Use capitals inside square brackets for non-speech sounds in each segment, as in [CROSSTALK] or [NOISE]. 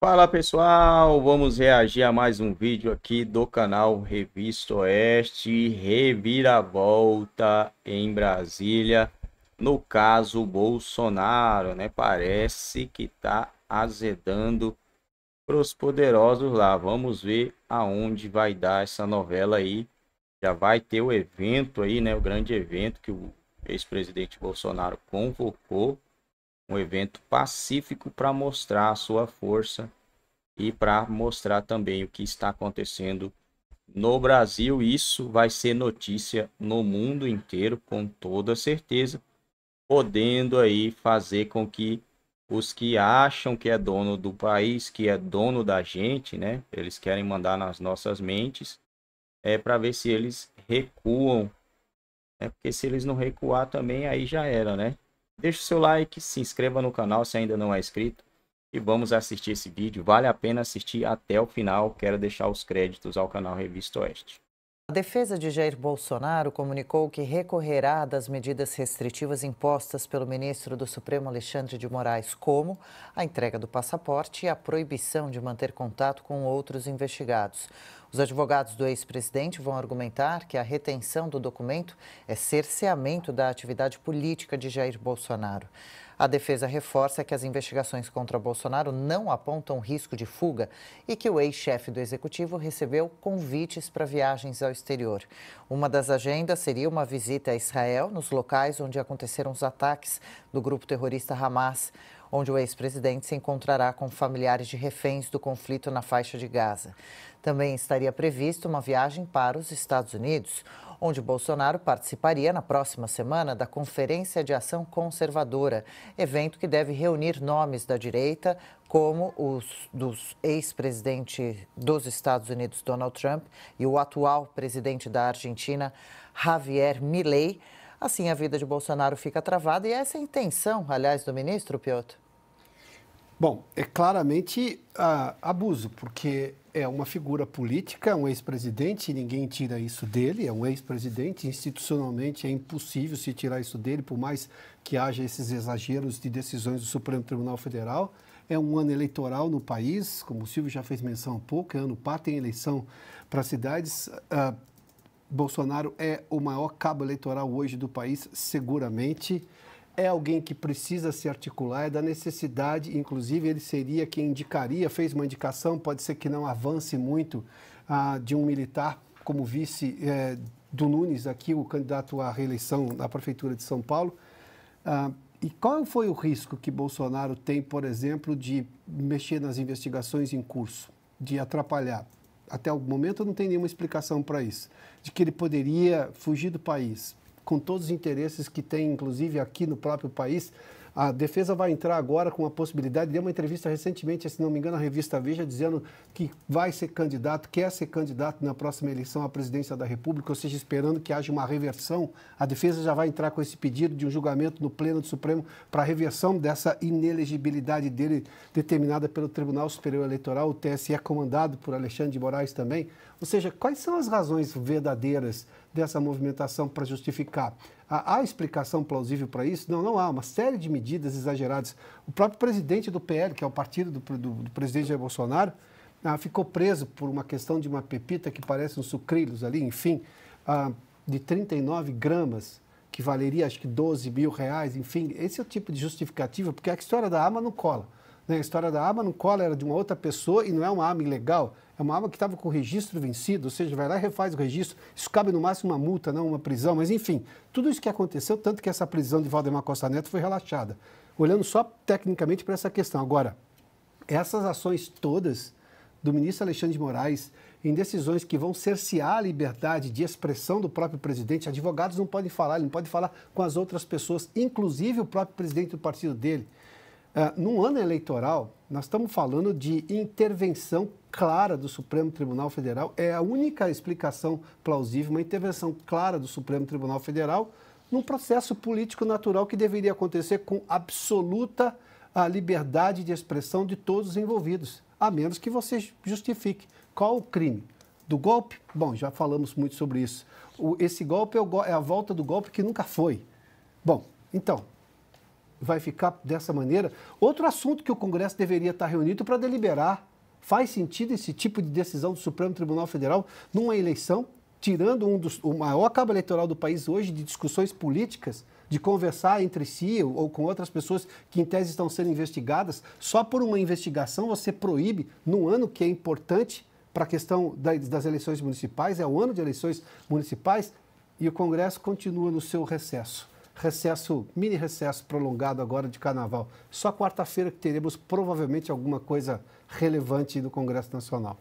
Fala pessoal, vamos reagir a mais um vídeo aqui do canal Revista Oeste, reviravolta em Brasília, no caso Bolsonaro, né? Parece que tá azedando pros poderosos lá. Vamos ver aonde vai dar essa novela aí. Já vai ter o evento aí, né? O grande evento que o ex-presidente Bolsonaro convocou um evento pacífico para mostrar a sua força e para mostrar também o que está acontecendo no Brasil. Isso vai ser notícia no mundo inteiro, com toda certeza, podendo aí fazer com que os que acham que é dono do país, que é dono da gente, né? Eles querem mandar nas nossas mentes, é para ver se eles recuam. É porque se eles não recuar também aí já era, né? Deixe o seu like, se inscreva no canal se ainda não é inscrito. E vamos assistir esse vídeo. Vale a pena assistir até o final. Quero deixar os créditos ao canal Revista Oeste. A defesa de Jair Bolsonaro comunicou que recorrerá das medidas restritivas impostas pelo ministro do Supremo Alexandre de Moraes, como a entrega do passaporte e a proibição de manter contato com outros investigados. Os advogados do ex-presidente vão argumentar que a retenção do documento é cerceamento da atividade política de Jair Bolsonaro. A defesa reforça que as investigações contra Bolsonaro não apontam risco de fuga e que o ex-chefe do executivo recebeu convites para viagens ao exterior. Uma das agendas seria uma visita a Israel, nos locais onde aconteceram os ataques do grupo terrorista Hamas onde o ex-presidente se encontrará com familiares de reféns do conflito na faixa de Gaza. Também estaria prevista uma viagem para os Estados Unidos, onde Bolsonaro participaria na próxima semana da Conferência de Ação Conservadora, evento que deve reunir nomes da direita, como os dos ex-presidente dos Estados Unidos Donald Trump e o atual presidente da Argentina Javier Milei Assim, a vida de Bolsonaro fica travada e essa é a intenção, aliás, do ministro Piotr. Bom, é claramente ah, abuso, porque é uma figura política, um ex-presidente, ninguém tira isso dele, é um ex-presidente, institucionalmente é impossível se tirar isso dele, por mais que haja esses exageros de decisões do Supremo Tribunal Federal. É um ano eleitoral no país, como o Silvio já fez menção há pouco, é ano pá tem eleição para cidades, ah, Bolsonaro é o maior cabo eleitoral hoje do país, seguramente. É alguém que precisa se articular, é da necessidade, inclusive ele seria quem indicaria, fez uma indicação, pode ser que não avance muito, ah, de um militar como vice eh, do Nunes, aqui o candidato à reeleição da Prefeitura de São Paulo. Ah, e qual foi o risco que Bolsonaro tem, por exemplo, de mexer nas investigações em curso, de atrapalhar? até o momento não tem nenhuma explicação para isso, de que ele poderia fugir do país, com todos os interesses que tem, inclusive aqui no próprio país, a defesa vai entrar agora com a possibilidade, deu uma entrevista recentemente, se não me engano, à revista Veja, dizendo que vai ser candidato, quer ser candidato na próxima eleição à presidência da República, ou seja, esperando que haja uma reversão. A defesa já vai entrar com esse pedido de um julgamento no Pleno do Supremo para reversão dessa inelegibilidade dele determinada pelo Tribunal Superior Eleitoral, o TSE, é comandado por Alexandre de Moraes também. Ou seja, quais são as razões verdadeiras dessa movimentação para justificar Há, explicação plausível para isso? Não, não há. Uma série de medidas exageradas. O próprio presidente do PL, que é o partido do, do, do presidente Jair Bolsonaro, ah, ficou preso por uma questão de uma pepita que parece um sucrilhos ali, enfim, ah, de 39 gramas, que valeria acho que 12 mil reais, enfim. Esse é o tipo de justificativa, porque a história da arma não cola. Né? A história da aba no cola era de uma outra pessoa e não é uma aba ilegal, é uma aba que estava com o registro vencido, ou seja, vai lá e refaz o registro. Isso cabe no máximo uma multa, não uma prisão, mas enfim, tudo isso que aconteceu, tanto que essa prisão de Valdemar Costa Neto foi relaxada. Olhando só tecnicamente para essa questão. Agora, essas ações todas do ministro Alexandre de Moraes em decisões que vão cercear a liberdade de expressão do próprio presidente. Advogados não podem falar, ele não pode falar com as outras pessoas, inclusive o próprio presidente do partido dele. Ah, num ano eleitoral, nós estamos falando de intervenção clara do Supremo Tribunal Federal. É a única explicação plausível, uma intervenção clara do Supremo Tribunal Federal num processo político natural que deveria acontecer com absoluta a ah, liberdade de expressão de todos os envolvidos, a menos que você justifique qual o crime do golpe. Bom, já falamos muito sobre isso. O, esse golpe é, o, é a volta do golpe que nunca foi. Bom, então, vai ficar dessa maneira? Outro assunto que o Congresso deveria estar reunido para deliberar. Faz sentido esse tipo de decisão do Supremo Tribunal Federal numa eleição, tirando um dos, o maior cabo eleitoral do país hoje de discussões políticas, de conversar entre si ou com outras pessoas que em tese estão sendo investigadas, só por uma investigação você proíbe num ano que é importante para a questão das eleições municipais, é o ano de eleições municipais, e o Congresso continua no seu recesso recesso, mini recesso prolongado agora de carnaval. Só quarta-feira que teremos provavelmente alguma coisa relevante do Congresso Nacional.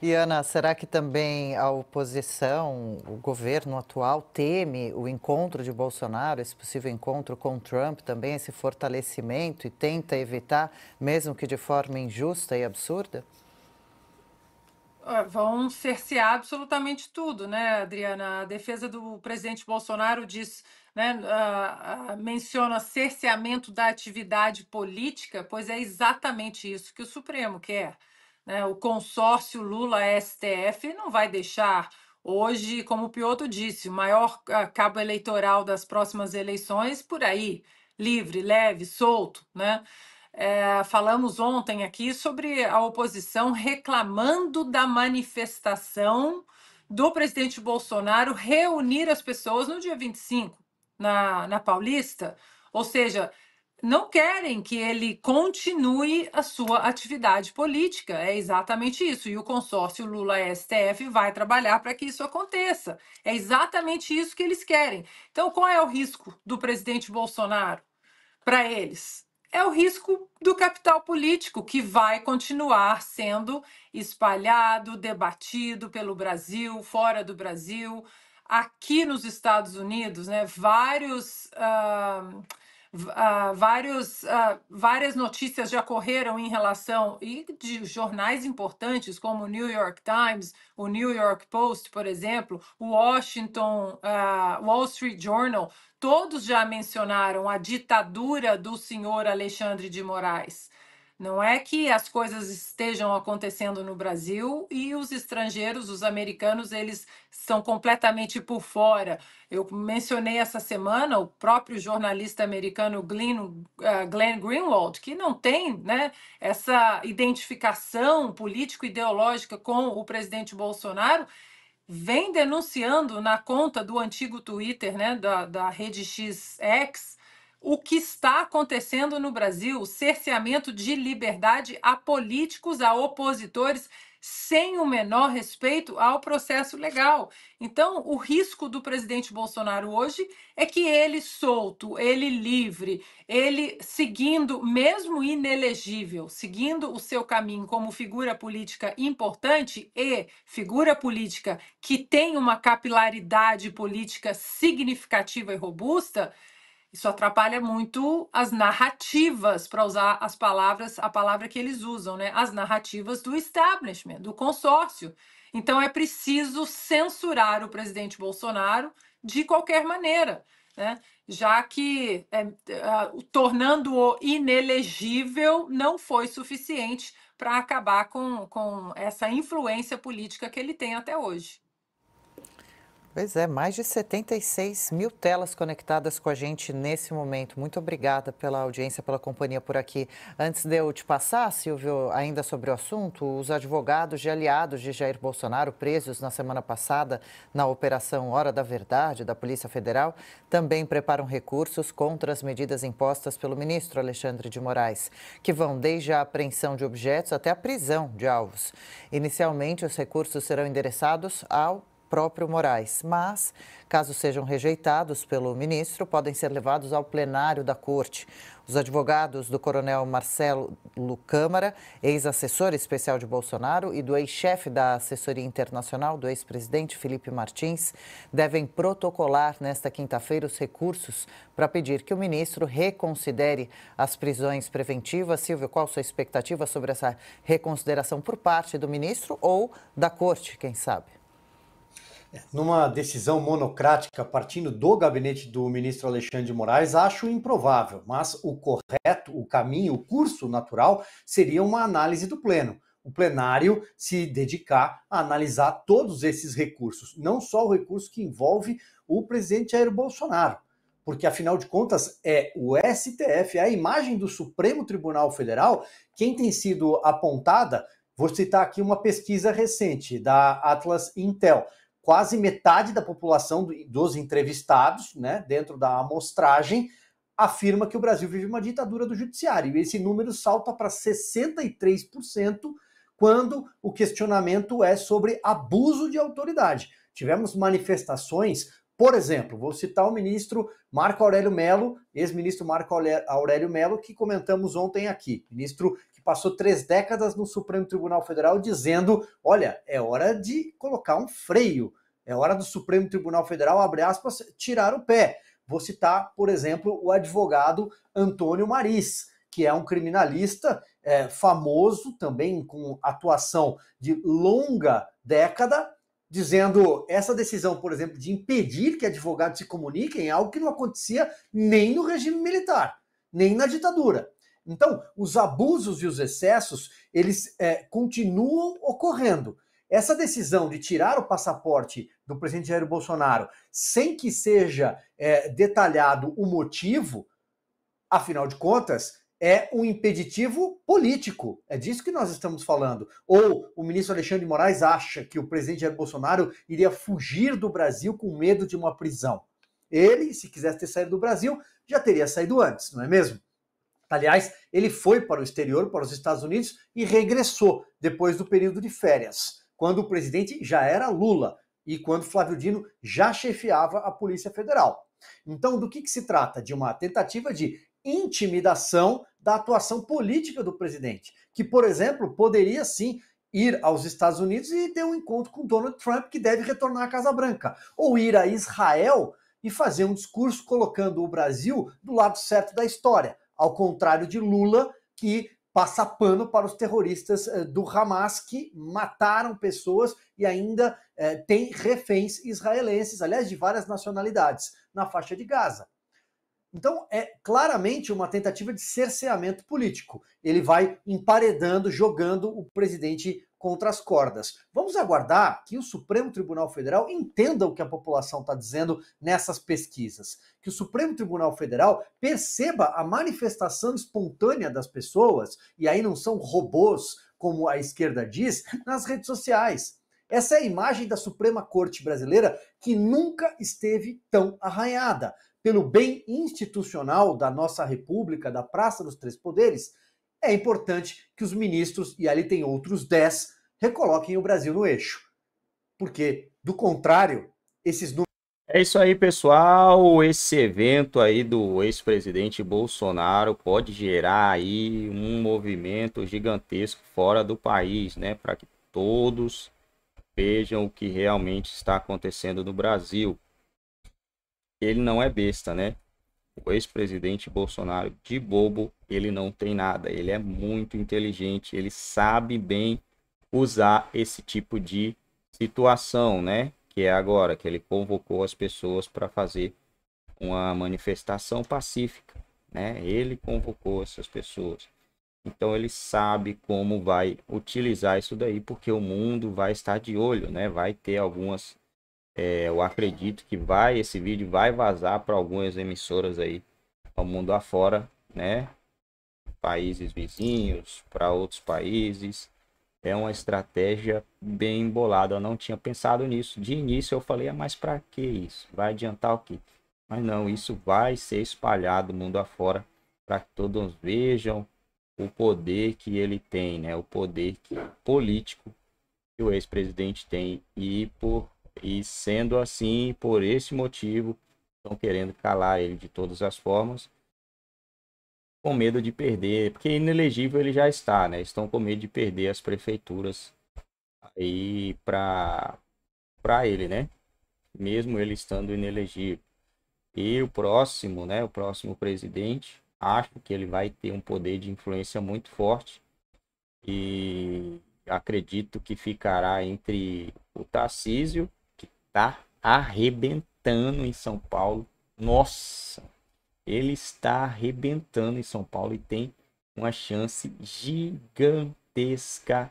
E Ana, será que também a oposição, o governo atual, teme o encontro de Bolsonaro, esse possível encontro com Trump, também esse fortalecimento e tenta evitar, mesmo que de forma injusta e absurda? Ah, vão cercear absolutamente tudo, né, Adriana? A defesa do presidente Bolsonaro diz né, uh, menciona cerceamento da atividade política, pois é exatamente isso que o Supremo quer. Né? O consórcio Lula-STF não vai deixar hoje, como o Pioto disse, o maior ah, cabo eleitoral das próximas eleições por aí, livre, leve, solto, né? É, falamos ontem aqui sobre a oposição reclamando da manifestação do presidente Bolsonaro reunir as pessoas no dia 25 na, na Paulista, ou seja, não querem que ele continue a sua atividade política. É exatamente isso. E o consórcio Lula STF vai trabalhar para que isso aconteça. É exatamente isso que eles querem. Então, qual é o risco do presidente Bolsonaro para eles? É o risco do capital político que vai continuar sendo espalhado, debatido pelo Brasil, fora do Brasil aqui nos Estados Unidos, né, vários, uh, uh, vários, uh, várias notícias já correram em relação e de jornais importantes como o New York Times, o New York Post, por exemplo, o Washington, Wall Street Journal, todos já mencionaram a ditadura do senhor Alexandre de Moraes. Não é que as coisas estejam acontecendo no Brasil e os estrangeiros, os americanos, eles são completamente por fora. Eu mencionei essa semana o próprio jornalista americano Glenn, eh, Glenn Greenwald, que não tem né, essa identificação político-ideológica com o presidente Bolsonaro, vem denunciando na conta do antigo Twitter, né, da, da rede XX, o que está acontecendo no Brasil, o cerceamento de liberdade a políticos, a opositores, sem o menor respeito ao processo legal. Então, o risco do presidente Bolsonaro hoje é que ele solto, ele livre, ele seguindo, mesmo inelegível, seguindo o seu caminho como figura política importante e figura política que tem uma capilaridade política significativa e robusta isso atrapalha muito as narrativas, para usar as palavras, a palavra que eles usam, né? As narrativas do establishment, do consórcio. Então é preciso censurar o presidente Bolsonaro de qualquer maneira, né? já que é, é tornando-o inelegível não foi suficiente para acabar com, com essa influência política que ele tem até hoje. Pois é, mais de 76 mil telas conectadas com a gente nesse momento. Muito obrigada pela audiência, pela companhia por aqui. Antes de eu te passar, Silvio, ainda sobre o assunto, os advogados de aliados de Jair Bolsonaro, presos na semana passada na Operação Hora da Verdade da Polícia Federal, também preparam recursos contra as medidas impostas pelo ministro Alexandre de Moraes, que vão desde a apreensão de objetos até a prisão de alvos. Inicialmente, os recursos serão endereçados ao próprio Moraes. Mas, caso sejam rejeitados pelo ministro, podem ser levados ao plenário da Corte. Os advogados do coronel Marcelo Câmara, ex-assessor especial de Bolsonaro, e do ex-chefe da assessoria internacional do ex-presidente Felipe Martins, devem protocolar nesta quinta-feira os recursos para pedir que o ministro reconsidere as prisões preventivas. Silvio, qual sua expectativa sobre essa reconsideração por parte do ministro ou da corte, quem sabe? numa decisão monocrática partindo do gabinete do ministro Alexandre de Moraes, acho improvável, mas o correto, o caminho, o curso natural seria uma análise do pleno. O plenário se dedicar a analisar todos esses recursos, não só o recurso que envolve o presidente Jair Bolsonaro, porque afinal de contas é o STF, é a imagem do Supremo Tribunal Federal, quem tem sido apontada. Vou citar aqui uma pesquisa recente da Atlas Intel quase metade da população dos entrevistados, né, dentro da amostragem, afirma que o Brasil vive uma ditadura do judiciário. E esse número salta para 63% quando o questionamento é sobre abuso de autoridade. Tivemos manifestações, por exemplo, vou citar o ministro Marco Aurélio Melo, ex-ministro Marco Aurélio Melo, que comentamos ontem aqui, ministro passou três décadas no Supremo Tribunal Federal dizendo: olha, é hora de colocar um freio, é hora do Supremo Tribunal Federal, abre aspas, tirar o pé. Vou citar, por exemplo, o advogado Antônio Maris, que é um criminalista é, famoso também com atuação de longa década, dizendo essa decisão, por exemplo, de impedir que advogados se comuniquem, é algo que não acontecia nem no regime militar, nem na ditadura. Então, os abusos e os excessos, eles é, continuam ocorrendo. Essa decisão de tirar o passaporte do presidente Jair Bolsonaro sem que seja é, detalhado o motivo, afinal de contas, é um impeditivo político. É disso que nós estamos falando. Ou o ministro Alexandre de Moraes acha que o presidente Jair Bolsonaro iria fugir do Brasil com medo de uma prisão. Ele, se quisesse ter saído do Brasil, já teria saído antes, não é mesmo? Aliás, ele foi para o exterior, para os Estados Unidos, e regressou depois do período de férias, quando o presidente já era Lula e quando Flávio Dino já chefiava a Polícia Federal. Então, do que, que se trata? De uma tentativa de intimidação da atuação política do presidente, que, por exemplo, poderia sim ir aos Estados Unidos e ter um encontro com Donald Trump, que deve retornar à Casa Branca, ou ir a Israel e fazer um discurso colocando o Brasil do lado certo da história, ao contrário de Lula, que passa pano para os terroristas eh, do Hamas que mataram pessoas e ainda eh, tem reféns israelenses, aliás, de várias nacionalidades, na faixa de Gaza. Então, é claramente uma tentativa de cerceamento político. Ele vai emparedando, jogando o presidente contra as cordas. Vamos aguardar que o Supremo Tribunal Federal entenda o que a população está dizendo nessas pesquisas. Que o Supremo Tribunal Federal perceba a manifestação espontânea das pessoas, e aí não são robôs, como a esquerda diz, nas redes sociais. Essa é a imagem da Suprema Corte Brasileira que nunca esteve tão arranhada. Pelo bem institucional da nossa República, da Praça dos Três Poderes, é importante que os ministros, e ali tem outros 10, recoloquem o Brasil no eixo. Porque, do contrário, esses números. É isso aí, pessoal. Esse evento aí do ex-presidente Bolsonaro pode gerar aí um movimento gigantesco fora do país, né? Para que todos vejam o que realmente está acontecendo no Brasil. Ele não é besta, né? o ex-presidente Bolsonaro de bobo, ele não tem nada. Ele é muito inteligente, ele sabe bem usar esse tipo de situação, né? Que é agora que ele convocou as pessoas para fazer uma manifestação pacífica, né? Ele convocou essas pessoas. Então ele sabe como vai utilizar isso daí, porque o mundo vai estar de olho, né? Vai ter algumas é, eu acredito que vai, esse vídeo vai vazar para algumas emissoras aí ao mundo afora, né? Países vizinhos, para outros países. É uma estratégia bem embolada. Eu não tinha pensado nisso. De início eu falei, ah, mas para que isso? Vai adiantar o quê? Mas não, isso vai ser espalhado mundo afora para que todos vejam o poder que ele tem, né? O poder político que o ex-presidente tem. E por e sendo assim, por esse motivo, estão querendo calar ele de todas as formas, com medo de perder, porque é inelegível ele já está, né? Estão com medo de perder as prefeituras aí para para ele, né? Mesmo ele estando inelegível. E o próximo, né, o próximo presidente, acho que ele vai ter um poder de influência muito forte e acredito que ficará entre o Tarcísio tá arrebentando em São Paulo. Nossa, ele está arrebentando em São Paulo e tem uma chance gigantesca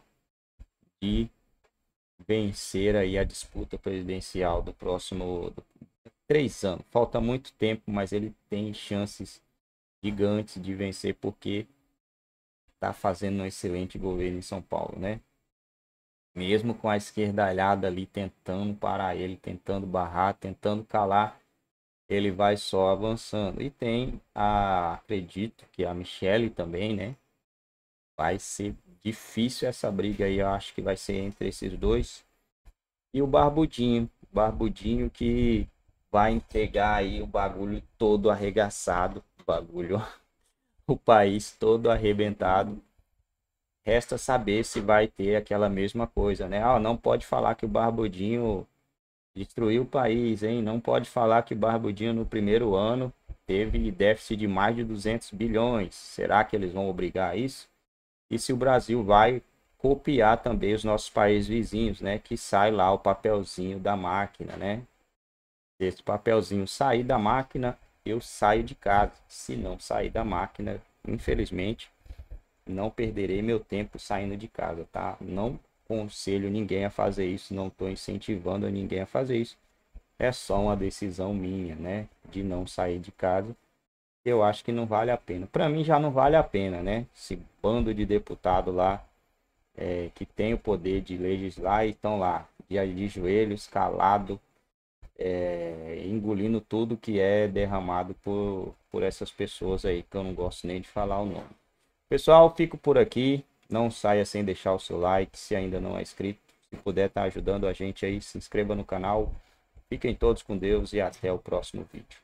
de vencer aí a disputa presidencial do próximo do, três anos. Falta muito tempo, mas ele tem chances gigantes de vencer porque está fazendo um excelente governo em São Paulo, né? Mesmo com a esquerdalhada ali tentando parar ele, tentando barrar, tentando calar, ele vai só avançando. E tem a, acredito que a Michelle também, né? Vai ser difícil essa briga aí, eu acho que vai ser entre esses dois. E o Barbudinho, Barbudinho que vai entregar aí o bagulho todo arregaçado, o bagulho, [LAUGHS] o país todo arrebentado resta saber se vai ter aquela mesma coisa, né? Ah, não pode falar que o Barbudinho destruiu o país, hein? Não pode falar que o Barbudinho no primeiro ano teve déficit de mais de 200 bilhões. Será que eles vão obrigar isso? E se o Brasil vai copiar também os nossos países vizinhos, né? Que sai lá o papelzinho da máquina, né? Se esse papelzinho sair da máquina, eu saio de casa. Se não sair da máquina, infelizmente, não perderei meu tempo saindo de casa, tá? Não conselho ninguém a fazer isso, não estou incentivando ninguém a fazer isso. É só uma decisão minha, né? De não sair de casa. Eu acho que não vale a pena. Para mim já não vale a pena, né? Esse bando de deputado lá é, que tem o poder de legislar e estão lá de, de joelhos, calado, é, engolindo tudo que é derramado por, por essas pessoas aí, que eu não gosto nem de falar o nome. Pessoal, fico por aqui. Não saia sem deixar o seu like se ainda não é inscrito. Se puder estar tá ajudando a gente aí, se inscreva no canal. Fiquem todos com Deus e até o próximo vídeo.